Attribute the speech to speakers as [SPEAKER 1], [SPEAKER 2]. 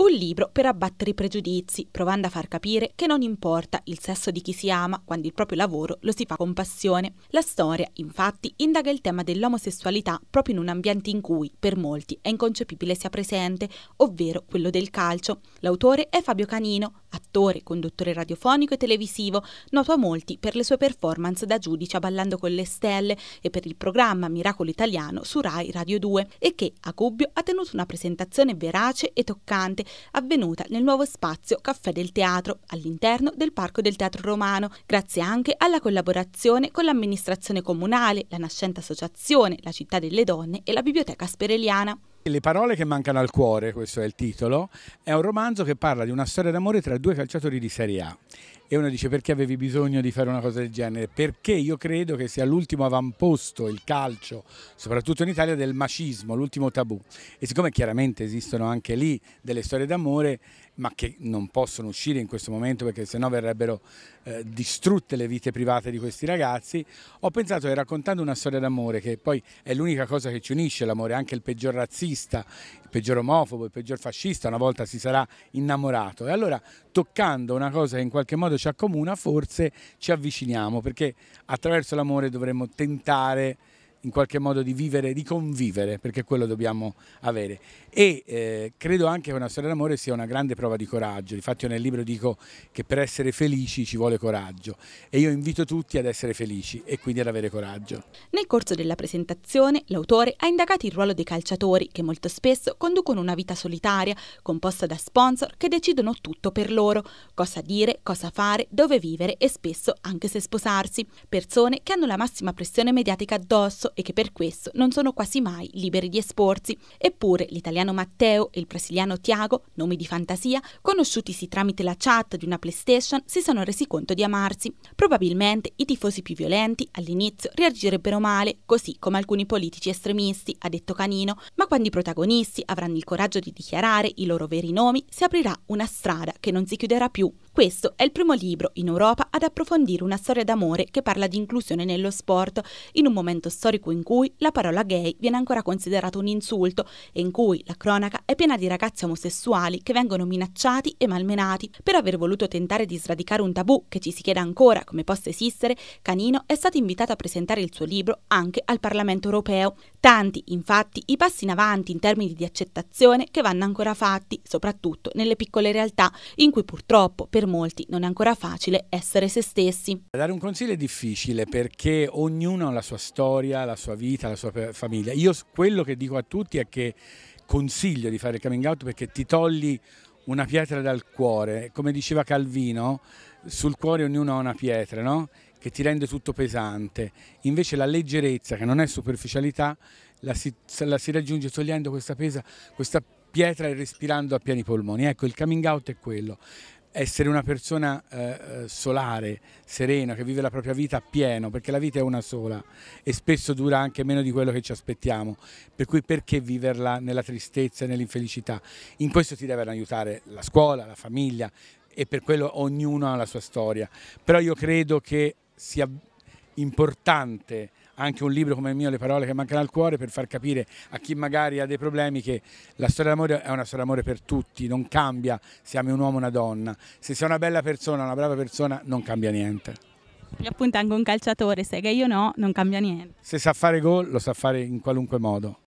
[SPEAKER 1] Un libro per abbattere i pregiudizi, provando a far capire che non importa il sesso di chi si ama quando il proprio lavoro lo si fa con passione. La storia, infatti, indaga il tema dell'omosessualità proprio in un ambiente in cui, per molti, è inconcepibile sia presente, ovvero quello del calcio. L'autore è Fabio Canino, attore, conduttore radiofonico e televisivo, noto a molti per le sue performance da giudice a Ballando con le Stelle e per il programma Miracolo Italiano su Rai Radio 2 e che a Gubbio ha tenuto una presentazione verace e toccante avvenuta nel nuovo spazio Caffè del Teatro all'interno del Parco del Teatro Romano, grazie anche alla collaborazione con l'amministrazione comunale, la nascente associazione, la città delle donne e la biblioteca spereliana.
[SPEAKER 2] Le parole che mancano al cuore, questo è il titolo, è un romanzo che parla di una storia d'amore tra due calciatori di Serie A e uno dice perché avevi bisogno di fare una cosa del genere? Perché io credo che sia l'ultimo avamposto, il calcio, soprattutto in Italia, del macismo, l'ultimo tabù. E siccome chiaramente esistono anche lì delle storie d'amore, ma che non possono uscire in questo momento perché sennò verrebbero eh, distrutte le vite private di questi ragazzi, ho pensato che raccontando una storia d'amore, che poi è l'unica cosa che ci unisce, l'amore, anche il peggior razzista, il peggior omofobo, il peggior fascista, una volta si sarà innamorato. E allora toccando una cosa che in qualche modo ci accomuna, forse ci avviciniamo, perché attraverso l'amore dovremmo tentare in qualche modo di vivere, di convivere, perché quello dobbiamo avere. E eh, credo anche che una storia d'amore sia una grande prova di coraggio, infatti io nel libro dico che per essere felici ci vuole coraggio e io invito tutti ad essere felici e quindi ad avere coraggio. Nel corso della presentazione
[SPEAKER 1] l'autore ha indagato il ruolo dei calciatori che molto spesso conducono una vita solitaria, composta da sponsor che decidono tutto per loro, cosa dire, cosa fare, dove vivere e spesso anche se sposarsi, persone che hanno la massima pressione mediatica addosso stesso e che per questo non sono quasi mai liberi di esporsi. Eppure l'italiano Matteo e il brasiliano Tiago, nomi di fantasia, conosciutisi tramite la chat di una PlayStation, si sono resi conto di amarsi. Probabilmente i tifosi più violenti all'inizio reagirebbero male, così come alcuni politici estremisti, ha detto Canino, ma quando i protagonisti avranno il coraggio di dichiarare i loro veri nomi, si aprirà una strada che non si chiuderà più. Questo è il primo libro in Europa ad approfondire una storia d'amore che parla di inclusione nello sport, in un momento storico in cui la parola gay viene ancora considerata un insulto e in cui la cronaca è piena di ragazzi omosessuali che vengono minacciati e malmenati. Per aver voluto tentare di sradicare un tabù che ci si chiede ancora come possa esistere, Canino è stato invitato a presentare il suo libro anche al Parlamento europeo. Tanti, infatti, i passi in avanti in termini di accettazione che vanno ancora fatti, soprattutto nelle piccole realtà, in cui purtroppo per molti non è ancora facile essere se stessi.
[SPEAKER 2] Dare un consiglio è difficile perché ognuno ha la sua storia, la sua vita, la sua famiglia. Io quello che dico a tutti è che consiglio di fare il coming out perché ti togli una pietra dal cuore. Come diceva Calvino, sul cuore ognuno ha una pietra, no? che ti rende tutto pesante. Invece la leggerezza, che non è superficialità, la si, la si raggiunge togliendo questa, pesa, questa pietra e respirando a pieni polmoni. Ecco, il coming out è quello essere una persona eh, eh, solare, serena, che vive la propria vita a pieno, perché la vita è una sola e spesso dura anche meno di quello che ci aspettiamo, per cui perché viverla nella tristezza e nell'infelicità? In questo ti devono aiutare la scuola, la famiglia e per quello ognuno ha la sua storia, però io credo che sia importante anche un libro come il mio, Le parole che mancano al cuore, per far capire a chi magari ha dei problemi che la storia d'amore è una storia d'amore per tutti, non cambia se ami un uomo o una donna. Se sei una bella persona, una brava persona, non cambia niente.
[SPEAKER 1] Gli appunta anche un calciatore, se che io no, non cambia niente.
[SPEAKER 2] Se sa fare gol, lo sa fare in qualunque modo.